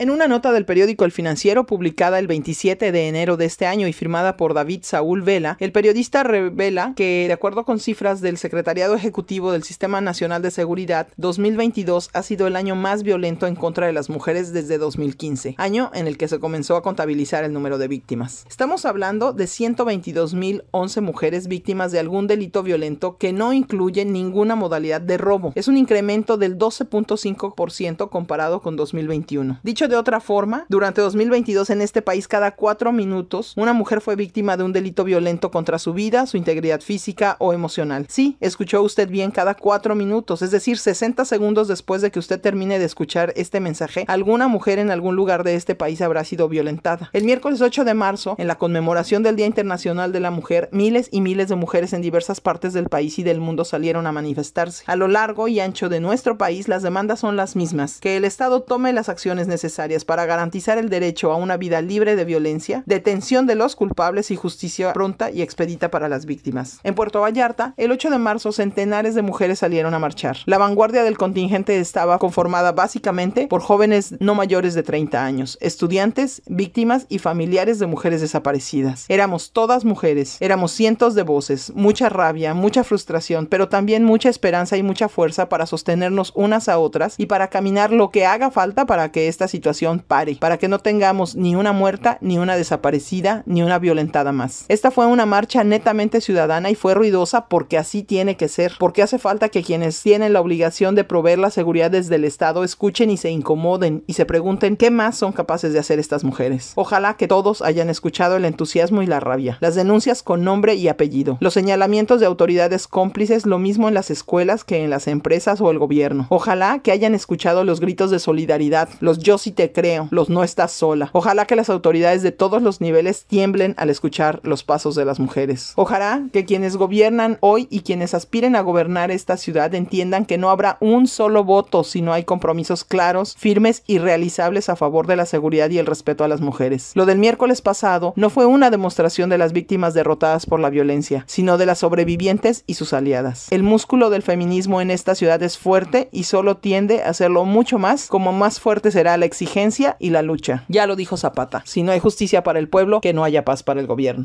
En una nota del periódico El Financiero publicada el 27 de enero de este año y firmada por David Saúl Vela, el periodista revela que, de acuerdo con cifras del Secretariado Ejecutivo del Sistema Nacional de Seguridad, 2022 ha sido el año más violento en contra de las mujeres desde 2015, año en el que se comenzó a contabilizar el número de víctimas. Estamos hablando de 122.011 mujeres víctimas de algún delito violento que no incluye ninguna modalidad de robo. Es un incremento del 12.5% comparado con 2021. Dicho de otra forma, durante 2022 en este país cada cuatro minutos una mujer fue víctima de un delito violento contra su vida, su integridad física o emocional. Sí, escuchó usted bien cada cuatro minutos, es decir, 60 segundos después de que usted termine de escuchar este mensaje, alguna mujer en algún lugar de este país habrá sido violentada. El miércoles 8 de marzo, en la conmemoración del Día Internacional de la Mujer, miles y miles de mujeres en diversas partes del país y del mundo salieron a manifestarse. A lo largo y ancho de nuestro país, las demandas son las mismas, que el Estado tome las acciones necesarias para garantizar el derecho a una vida libre de violencia, detención de los culpables y justicia pronta y expedita para las víctimas. En Puerto Vallarta, el 8 de marzo, centenares de mujeres salieron a marchar. La vanguardia del contingente estaba conformada básicamente por jóvenes no mayores de 30 años, estudiantes, víctimas y familiares de mujeres desaparecidas. Éramos todas mujeres, éramos cientos de voces, mucha rabia, mucha frustración, pero también mucha esperanza y mucha fuerza para sostenernos unas a otras y para caminar lo que haga falta para que esta situación pare, para que no tengamos ni una muerta, ni una desaparecida, ni una violentada más. Esta fue una marcha netamente ciudadana y fue ruidosa porque así tiene que ser, porque hace falta que quienes tienen la obligación de proveer la seguridad desde el Estado escuchen y se incomoden y se pregunten qué más son capaces de hacer estas mujeres. Ojalá que todos hayan escuchado el entusiasmo y la rabia, las denuncias con nombre y apellido, los señalamientos de autoridades cómplices, lo mismo en las escuelas que en las empresas o el gobierno. Ojalá que hayan escuchado los gritos de solidaridad, los yo sí creo, los no estás sola. Ojalá que las autoridades de todos los niveles tiemblen al escuchar los pasos de las mujeres. Ojalá que quienes gobiernan hoy y quienes aspiren a gobernar esta ciudad entiendan que no habrá un solo voto si no hay compromisos claros, firmes y realizables a favor de la seguridad y el respeto a las mujeres. Lo del miércoles pasado no fue una demostración de las víctimas derrotadas por la violencia, sino de las sobrevivientes y sus aliadas. El músculo del feminismo en esta ciudad es fuerte y solo tiende a hacerlo mucho más como más fuerte será la exigencia y la lucha. Ya lo dijo Zapata, si no hay justicia para el pueblo, que no haya paz para el gobierno.